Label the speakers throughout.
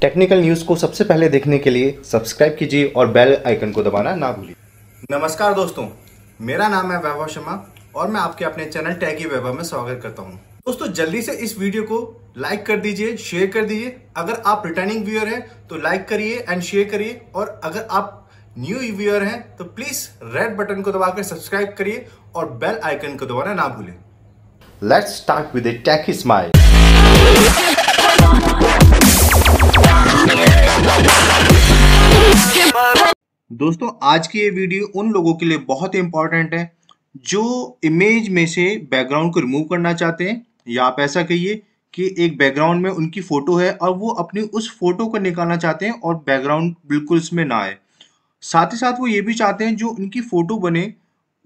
Speaker 1: technical news को सबसे पहले देखने के लिए सब्सक्राइब कीजिए और बेल आइकन को दबाना ना भूलिए नमस्कार दोस्तों मेरा नाम है वैभव शर्मा और मैं आपके अपने चैनल टैगी वैभव में स्वागत करता हूँ दोस्तों जल्दी से इस वीडियो को लाइक कर दीजिए शेयर कर दीजिए अगर आप रिटर्निंग व्यूअर हैं तो लाइक करिए एंड शेयर करिए और अगर आप न्यू व्यूअर हैं तो प्लीज रेड बटन को दबाकर सब्सक्राइब करिए और बेल आइकन को दबाना ना भूलें let's start with a take smile दोस्तों आज की ये वीडियो उन लोगों के लिए बहुत ही इंपॉर्टेंट है जो इमेज में से बैकग्राउंड को रिमूव करना चाहते हैं या आप ऐसा कहिए कि एक बैकग्राउंड में उनकी फ़ोटो है और वो अपनी उस फोटो को निकालना चाहते हैं और बैकग्राउंड बिल्कुल इसमें ना आए साथ ही साथ वो ये भी चाहते हैं जो उनकी फ़ोटो बने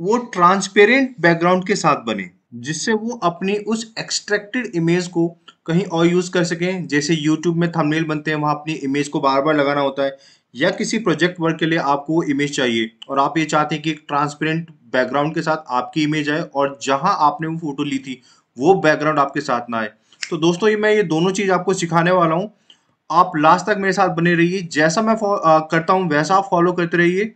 Speaker 1: वो ट्रांसपेरेंट बैकग्राउंड के साथ बने जिससे वो अपनी उस एक्सट्रैक्टेड इमेज को कहीं और यूज़ कर सकें जैसे यूट्यूब में थंबनेल बनते हैं वहाँ अपनी इमेज को बार बार लगाना होता है या किसी प्रोजेक्ट वर्क के लिए आपको इमेज चाहिए और आप ये चाहते हैं कि एक ट्रांसपेरेंट बैकग्राउंड के साथ आपकी इमेज आए और जहाँ आपने वो फोटो ली थी वो बैकग्राउंड आपके साथ ना आए तो दोस्तों ये मैं ये दोनों चीज़ आपको सिखाने वाला हूँ आप लास्ट तक मेरे साथ बने रहिए जैसा मैं आ, करता हूँ वैसा आप फॉलो करते रहिए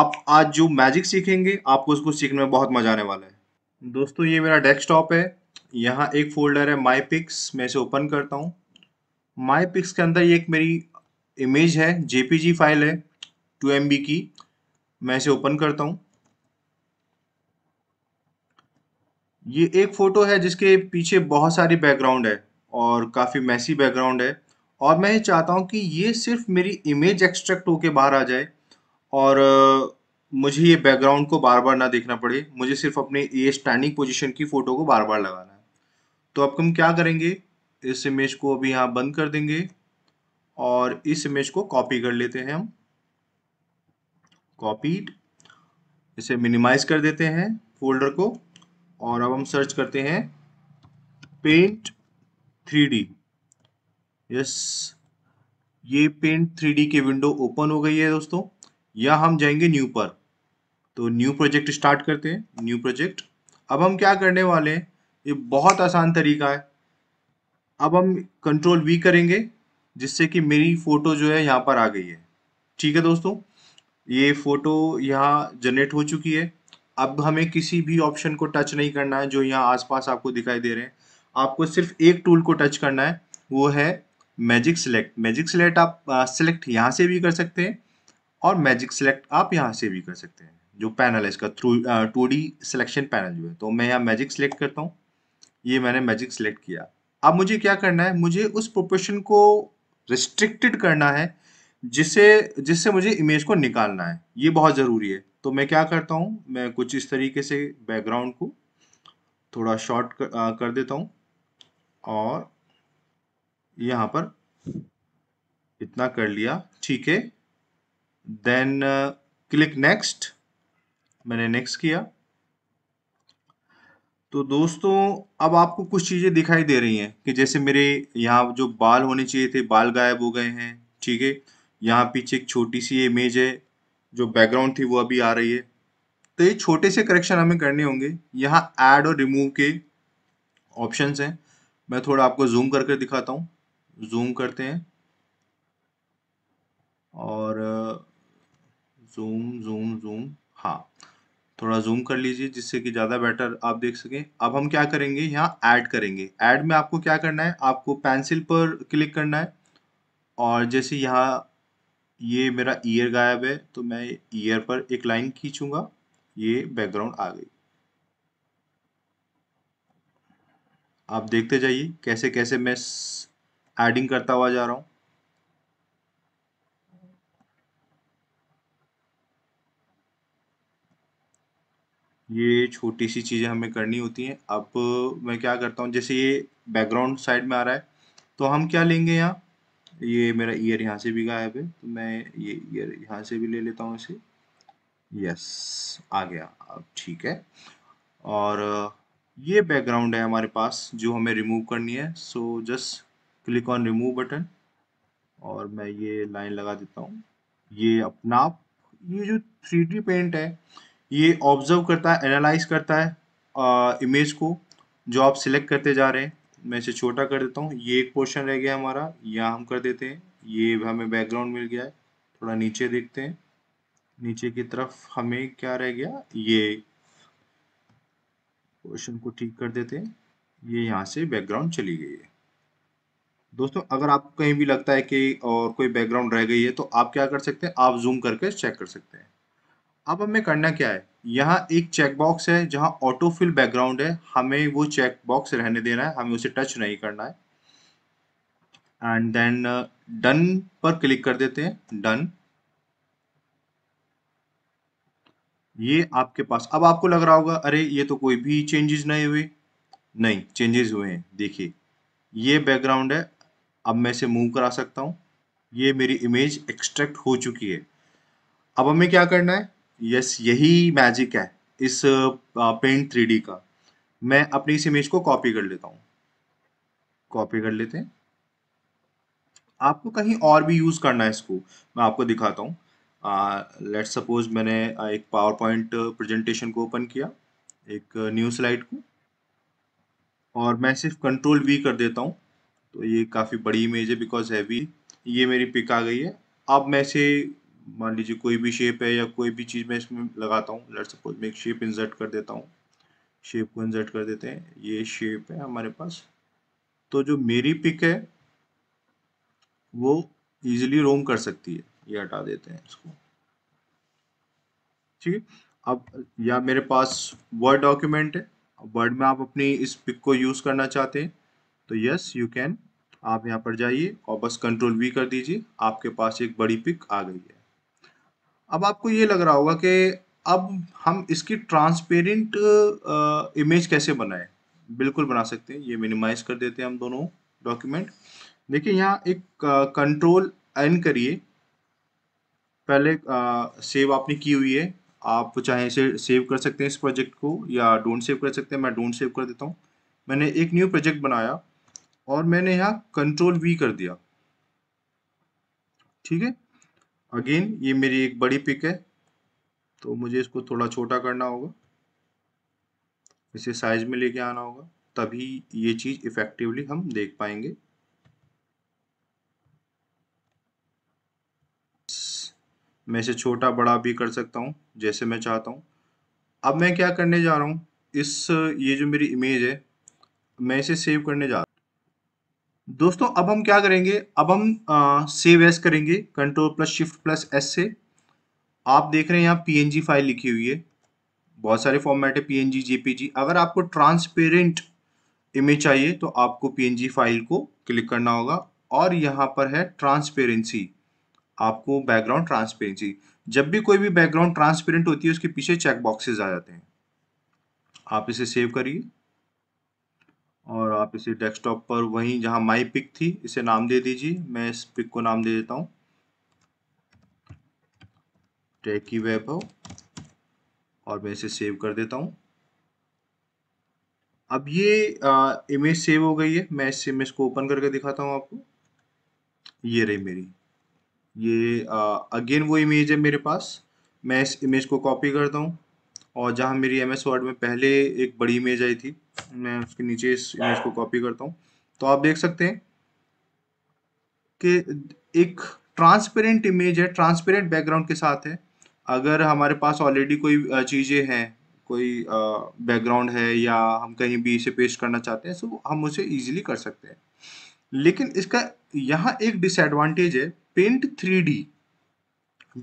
Speaker 1: आप आज जो मैजिक सीखेंगे आपको उसको सीखने में बहुत मज़ा आने वाला है दोस्तों ये मेरा डेस्कटॉप है यहाँ एक फोल्डर है माई पिक्स मैं इसे ओपन करता हूँ माई पिक्स के अंदर ये एक मेरी इमेज है जे फाइल है टू एम की मैं इसे ओपन करता हूँ ये एक फ़ोटो है जिसके पीछे बहुत सारी बैकग्राउंड है और काफ़ी मैसी बैकग्राउंड है और मैं ये चाहता हूँ कि ये सिर्फ मेरी इमेज एक्सट्रैक्ट होके बाहर आ जाए और मुझे ये बैकग्राउंड को बार बार ना देखना पड़े मुझे सिर्फ अपने ये स्टैंडिंग पोजीशन की फ़ोटो को बार बार लगाना है तो अब हम क्या करेंगे इस इमेज को अभी यहाँ बंद कर देंगे और इस इमेज को कॉपी कर लेते हैं हम कॉपीड इसे मिनिमाइज कर देते हैं फोल्डर को और अब हम सर्च करते हैं पेंट थ्री डी यस ये पेंट थ्री डी की विंडो ओपन हो गई है दोस्तों या हम जाएंगे न्यू पर तो न्यू प्रोजेक्ट स्टार्ट करते हैं न्यू प्रोजेक्ट अब हम क्या करने वाले हैं ये बहुत आसान तरीका है अब हम कंट्रोल वी करेंगे जिससे कि मेरी फ़ोटो जो है यहाँ पर आ गई है ठीक है दोस्तों ये फ़ोटो यहाँ जनरेट हो चुकी है अब हमें किसी भी ऑप्शन को टच नहीं करना है जो यहाँ आसपास आपको दिखाई दे रहे हैं आपको सिर्फ एक टूल को टच करना है वो है मैजिक सेलेक्ट मैजिक सेलेक्ट आप सेलेक्ट यहाँ से भी कर सकते हैं और मैजिक सेलेक्ट आप यहाँ से भी कर सकते हैं जो पैनल है इसका through two D selection panel जो है तो मैं यहाँ मैजिक सेलेक्ट करता हूँ ये मैंने मैजिक सेलेक्ट किया अब मुझे क्या करना है मुझे उस प्रोपोर्शन को रिस्ट्रिक्टेड करना है जिसे जिससे मुझे इमेज को निकालना है ये बहुत ज़रूरी है तो मैं क्या करता हूँ मैं कुछ इस तरीके से बैकग्राउंड को थोड़ा शॉर्ट कर, कर देता हूँ और यहाँ पर इतना कर लिया ठीक है देन क्लिक नेक्स्ट मैंने नेक्स्ट किया तो दोस्तों अब आपको कुछ चीज़ें दिखाई दे रही हैं कि जैसे मेरे यहाँ जो बाल होने चाहिए थे बाल गायब हो गए हैं ठीक है यहाँ पीछे एक छोटी सी इमेज है जो बैकग्राउंड थी वो अभी आ रही है तो ये छोटे से करेक्शन हमें करने होंगे यहाँ ऐड और रिमूव के ऑप्शंस हैं मैं थोड़ा आपको जूम करके दिखाता हूँ जूम करते हैं और जूम जूम जूम हाँ थोड़ा जूम कर लीजिए जिससे कि ज़्यादा बेटर आप देख सकें अब हम क्या करेंगे यहाँ ऐड करेंगे ऐड में आपको क्या करना है आपको पेंसिल पर क्लिक करना है और जैसे यहाँ ये मेरा ईयर गायब है तो मैं ईयर पर एक लाइन खींचूंगा ये बैकग्राउंड आ गई आप देखते जाइए कैसे कैसे मैं एडिंग करता हुआ जा रहा हूँ ये छोटी सी चीज़ें हमें करनी होती हैं अब मैं क्या करता हूँ जैसे ये बैकग्राउंड साइड में आ रहा है तो हम क्या लेंगे यहाँ ये मेरा ईयर यहाँ से भी गायब है तो मैं ये ईयर यहाँ से भी ले लेता हूँ इसे यस आ गया अब ठीक है और ये बैकग्राउंड है हमारे पास जो हमें रिमूव करनी है so just click on remove button और मैं ये लाइन लगा देता हूँ ये अपना ये जो थ्री पेंट है ये ऑब्जर्व करता है एनालाइज करता है इमेज को जो आप सिलेक्ट करते जा रहे हैं मैं इसे छोटा कर देता हूँ ये एक पोर्शन रह गया हमारा यहाँ हम कर देते हैं ये हमें बैकग्राउंड मिल गया है थोड़ा नीचे देखते हैं नीचे की तरफ हमें क्या रह गया ये पोर्शन को ठीक कर देते हैं ये यहाँ से बैकग्राउंड चली गई है दोस्तों अगर आपको कहीं भी लगता है कि और कोई बैकग्राउंड रह गई है तो आप क्या कर सकते हैं आप जूम करके चेक कर सकते हैं अब हमें करना क्या है यहाँ एक चेकबॉक्स है जहाँ ऑटो फिल बैकग्राउंड है हमें वो चेकबॉक्स रहने देना है हमें उसे टच नहीं करना है एंड देन डन पर क्लिक कर देते हैं डन ये आपके पास अब आपको लग रहा होगा अरे ये तो कोई भी चेंजेस नहीं हुए नहीं चेंजेस हुए हैं देखिए ये बैकग्राउंड है अब मैं इसे मूव करा सकता हूँ ये मेरी इमेज एक्सट्रैक्ट हो चुकी है अब हमें क्या करना है यस यही मैजिक है इस पेंट थ्री का मैं अपनी इस इमेज को कॉपी कर लेता हूँ कॉपी कर लेते हैं आपको कहीं और भी यूज़ करना है इसको मैं आपको दिखाता हूँ लेट सपोज मैंने एक पावर पॉइंट प्रेजेंटेशन को ओपन किया एक न्यू स्लाइड को और मैं सिर्फ कंट्रोल वी कर देता हूँ तो ये काफ़ी बड़ी इमेज है बिकॉज हैवी ये मेरी पिक आ गई है अब मैं इसे मान लीजिए कोई भी शेप है या कोई भी चीज़ मैं इसमें लगाता हूँ लेट सपोज मैं एक शेप इंसर्ट कर देता हूँ शेप को इंसर्ट कर देते हैं ये शेप है हमारे पास तो जो मेरी पिक है वो इजीली रोम कर सकती है ये हटा देते हैं इसको ठीक है अब या मेरे पास वर्ड डॉक्यूमेंट है वर्ड में आप अपनी इस पिक को यूज़ करना चाहते हैं तो यस यू कैन आप यहाँ पर जाइए और बस कंट्रोल वी कर दीजिए आपके पास एक बड़ी पिक आ गई है अब आपको ये लग रहा होगा कि अब हम इसकी ट्रांसपेरेंट इमेज कैसे बनाएं बिल्कुल बना सकते हैं ये मिनिमाइज कर देते हैं हम दोनों डॉक्यूमेंट देखिए यहाँ एक कंट्रोल एन करिए पहले सेव आपने की हुई है आप चाहे इसे सेव कर सकते हैं इस प्रोजेक्ट को या डोंट सेव कर सकते हैं मैं डोंट सेव कर देता हूँ मैंने एक न्यू प्रोजेक्ट बनाया और मैंने यहाँ कंट्रोल वी कर दिया ठीक है अगेन ये मेरी एक बड़ी पिक है तो मुझे इसको थोड़ा छोटा करना होगा इसे साइज में लेके आना होगा तभी ये चीज़ इफ़ेक्टिवली हम देख पाएंगे मैं इसे छोटा बड़ा भी कर सकता हूँ जैसे मैं चाहता हूँ अब मैं क्या करने जा रहा हूँ इस ये जो मेरी इमेज है मैं इसे सेव करने जा रहा हूँ दोस्तों अब हम क्या करेंगे अब हम सेव एस करेंगे control plus shift plus S से आप देख रहे हैं यहाँ जी फाइल लिखी हुई है बहुत सारे फॉर्मेट है पी जेपीजी अगर आपको ट्रांसपेरेंट इमेज चाहिए तो आपको जी फाइल को क्लिक करना होगा और यहाँ पर है ट्रांसपेरेंसी आपको बैकग्राउंड ट्रांसपेरेंसी जब भी कोई भी बैकग्राउंड ट्रांसपेरेंट होती है उसके पीछे चेक आ जाते हैं आप इसे सेव करिए और आप इसे डेस्कटॉप पर वहीं जहां माई पिक थी इसे नाम दे दीजिए मैं इस पिक को नाम दे देता हूँ टैकी वैभव और मैं इसे सेव कर देता हूँ अब ये आ, इमेज सेव हो गई है मैं इस इमेज को ओपन करके दिखाता हूँ आपको ये रही मेरी ये अगेन वो इमेज है मेरे पास मैं इस इमेज को कॉपी करता हूँ और जहाँ मेरी एम एस वर्ड में पहले एक बड़ी इमेज आई थी मैं उसके नीचे इस इमेज को कॉपी करता हूँ तो आप देख सकते हैं कि एक ट्रांसपेरेंट इमेज है ट्रांसपेरेंट बैकग्राउंड के साथ है अगर हमारे पास ऑलरेडी कोई चीज़ें हैं कोई बैकग्राउंड है या हम कहीं भी इसे पेश करना चाहते हैं तो हम उसे ईजिली कर सकते हैं लेकिन इसका यहाँ एक डिसएडवांटेज है पेंट थ्री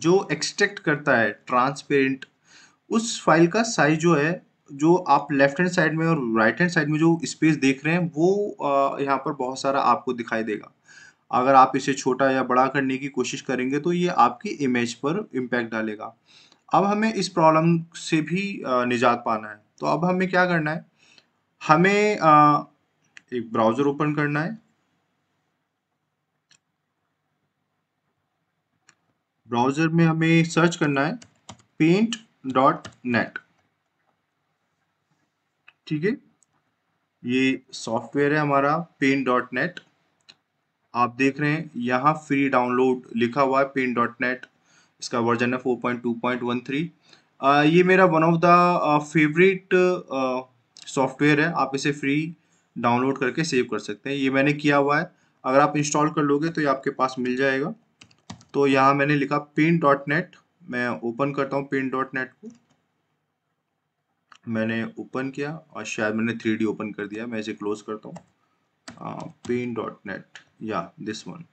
Speaker 1: जो एक्सट्रैक्ट करता है ट्रांसपेरेंट उस फाइल का साइज जो है जो आप लेफ्ट हैंड साइड में और राइट हैंड साइड में जो स्पेस देख रहे हैं वो यहाँ पर बहुत सारा आपको दिखाई देगा अगर आप इसे छोटा या बड़ा करने की कोशिश करेंगे तो ये आपकी इमेज पर इम्पैक्ट डालेगा अब हमें इस प्रॉब्लम से भी निजात पाना है तो अब हमें क्या करना है हमें एक ब्राउज़र ओपन करना है ब्राउज़र में हमें सर्च करना है पेंट डॉट नेट ठीक है ये सॉफ्टवेयर है हमारा पेन डॉट नेट आप देख रहे हैं यहाँ फ्री डाउनलोड लिखा हुआ है पेन डॉट नेट इसका वर्जन है four point two point one three ये मेरा one of the favourite software है आप इसे फ्री डाउनलोड करके सेव कर सकते हैं ये मैंने किया हुआ है अगर आप इंस्टॉल कर लोगे तो ये आपके पास मिल जाएगा तो यहाँ मैंने लिखा पेन डॉट नेट मैं ओपन करता हूँ पेन डॉट नेट को मैंने ओपन किया और शायद मैंने थ्री ओपन कर दिया मैं इसे क्लोज करता हूँ पेन डॉट नेट या दिस वन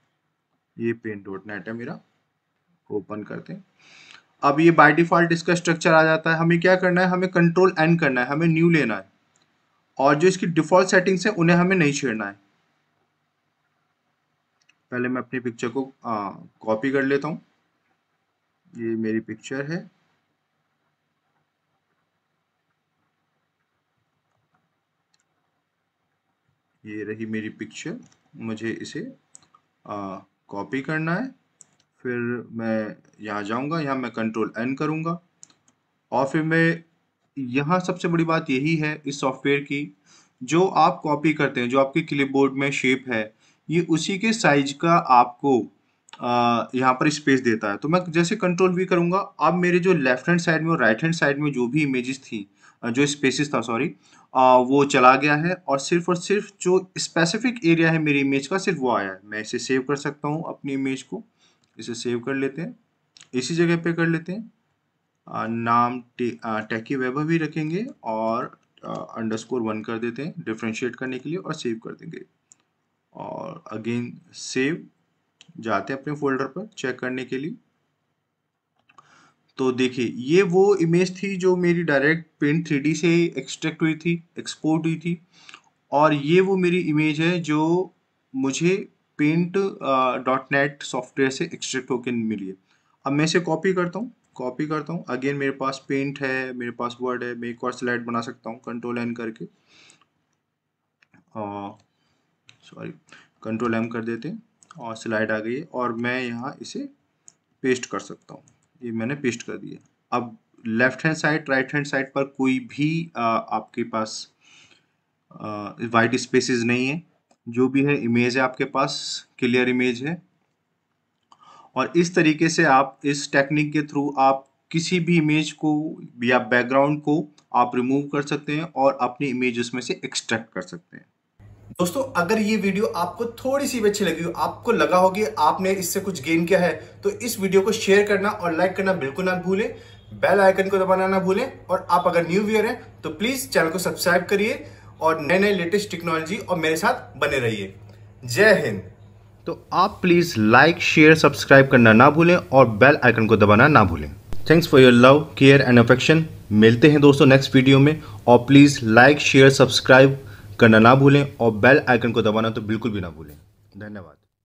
Speaker 1: ये पेन डॉट नेट है मेरा ओपन करते हैं अब ये बाय डिफ़ॉल्ट इसका स्ट्रक्चर आ जाता है हमें क्या करना है हमें कंट्रोल एन करना है हमें न्यू लेना है और जो इसकी डिफ़ॉल्ट सेटिंग्स से है उन्हें हमें नहीं छेड़ना है पहले मैं अपनी पिक्चर को कॉपी कर लेता हूँ ये मेरी पिक्चर है ये रही मेरी पिक्चर मुझे इसे कॉपी करना है फिर मैं यहाँ जाऊँगा यहाँ मैं कंट्रोल एन करूँगा और फिर मैं यहाँ सबसे बड़ी बात यही है इस सॉफ्टवेयर की जो आप कॉपी करते हैं जो आपके क्लिपबोर्ड में शेप है ये उसी के साइज का आपको यहाँ पर स्पेस देता है तो मैं जैसे कंट्रोल भी करूँगा अब मेरे जो लेफ्ट हैंड साइड में और राइट हैंड साइड में जो भी इमेजेस थी जो स्पेसिस था सॉरी वो चला गया है और सिर्फ और सिर्फ जो स्पेसिफिक एरिया है मेरी इमेज का सिर्फ वो आया है मैं इसे सेव कर सकता हूँ अपनी इमेज को इसे सेव कर लेते हैं इसी जगह पे कर लेते हैं आ, नाम टैकी वेबर भी रखेंगे और अंडर स्कोर वन कर देते हैं डिफ्रेंशिएट करने के लिए और सेव कर देंगे और अगेन सेव जाते हैं अपने फोल्डर पर चेक करने के लिए तो देखिए ये वो इमेज थी जो मेरी डायरेक्ट पेंट थ्री से एक्सट्रैक्ट हुई थी एक्सपोर्ट हुई थी और ये वो मेरी इमेज है जो मुझे पेंट डॉट नेट सॉफ्टवेयर से एक्सट्रैक्ट होकर मिली है अब मैं इसे कॉपी करता हूँ कॉपी करता हूँ अगेन मेरे पास पेंट है मेरे पास वर्ड है मैं एक और स्लाइड बना सकता हूँ कंट्रोल एन करके सॉरी कंट्रोल एम कर देते हैं और स्लाइड आ गई है और मैं यहाँ इसे पेस्ट कर सकता हूँ ये मैंने पेस्ट कर दिया अब left hand side right hand side पर कोई भी आ, आपके पास वाइट स्पेसेस नहीं है जो भी है इमेज है आपके पास क्लियर इमेज है और इस तरीके से आप इस टेक्निक के थ्रू आप किसी भी इमेज को या बैकग्राउंड को आप रिमूव कर सकते हैं और अपनी इमेज उसमें से एक्सट्रैक्ट कर सकते हैं दोस्तों अगर ये वीडियो आपको थोड़ी सी भी अच्छी लगी हो आपको लगा होगी आपने इससे कुछ गेन किया है तो इस वीडियो को शेयर करना और लाइक करना बिल्कुल ना भूलें बेल आइकन को दबाना ना भूलें और आप अगर न्यू व्यूअर हैं तो प्लीज चैनल को सब्सक्राइब करिए और नए नए लेटेस्ट टेक्नोलॉजी और मेरे साथ बने रहिए जय हिंद तो आप प्लीज लाइक शेयर सब्सक्राइब करना ना भूलें और बेल आइकन को दबाना ना भूलें thanks for your love care and affection मिलते हैं दोस्तों नेक्स्ट वीडियो में और प्लीज़ लाइक शेयर सब्सक्राइब करना ना भूलें और बेल आइकन को दबाना तो बिल्कुल भी ना भूलें धन्यवाद